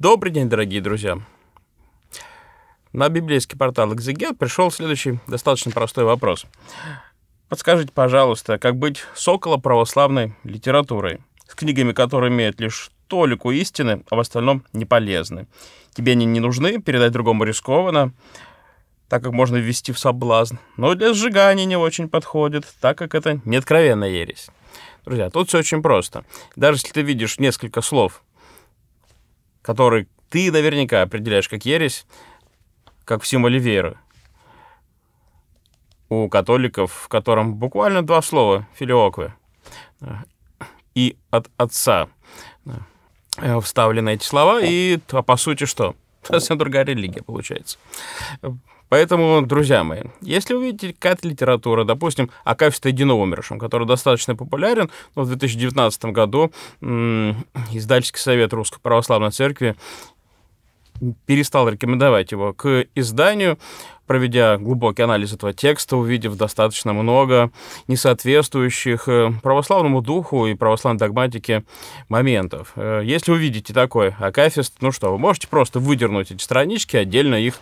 Добрый день, дорогие друзья! На библейский портал «Экзегет» пришел следующий достаточно простой вопрос. Подскажите, пожалуйста, как быть с около православной литературой, с книгами, которые имеют лишь толику истины, а в остальном не полезны. Тебе они не нужны, передать другому рискованно, так как можно ввести в соблазн, но для сжигания не очень подходит, так как это не ересь. Друзья, тут все очень просто. Даже если ты видишь несколько слов который ты наверняка определяешь как ересь, как в символе веры. У католиков, в котором буквально два слова филиоквы и от отца э, вставлены эти слова, и, а по сути что? Совсем другая религия получается. Поэтому, друзья мои, если вы видите то литература, допустим, о качестве единоумершем, который достаточно популярен, но в 2019 году издательский совет Русской Православной Церкви перестал рекомендовать его к изданию, проведя глубокий анализ этого текста, увидев достаточно много несоответствующих э, православному духу и православной догматике моментов. Э, если увидите такой акафист, ну что, вы можете просто выдернуть эти странички, отдельно их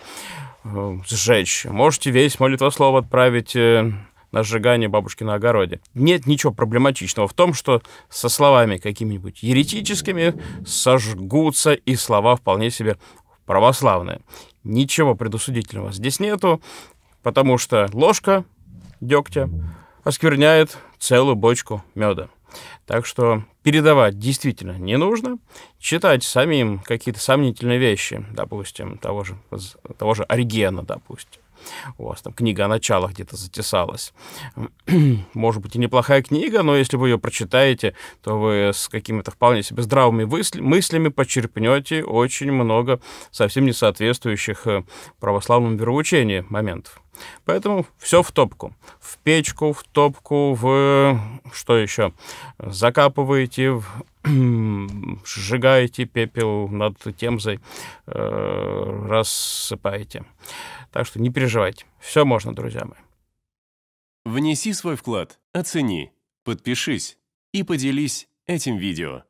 Э, сжечь, можете весь молитвослов отправить э, на сжигание бабушки на огороде. Нет ничего проблематичного в том, что со словами какими-нибудь еретическими сожгутся и слова вполне себе православные. Ничего предусудительного здесь нету, потому что ложка дегтя оскверняет целую бочку меда. Так что передавать действительно не нужно. Читать самим какие-то сомнительные вещи, допустим, того же, того же Оригена, допустим. У вас там книга о началах где-то затесалась. Может быть, и неплохая книга, но если вы ее прочитаете, то вы с какими-то вполне себе здравыми мыслями почерпнете очень много совсем не соответствующих э, православному вероучению моментов. Поэтому все в топку. В печку, в топку, в... что еще? Закапываете, в... сжигаете пепел над темзой, э, рассыпаете. Так что не переживайте. Все можно, друзья мои. Внеси свой вклад, оцени, подпишись и поделись этим видео.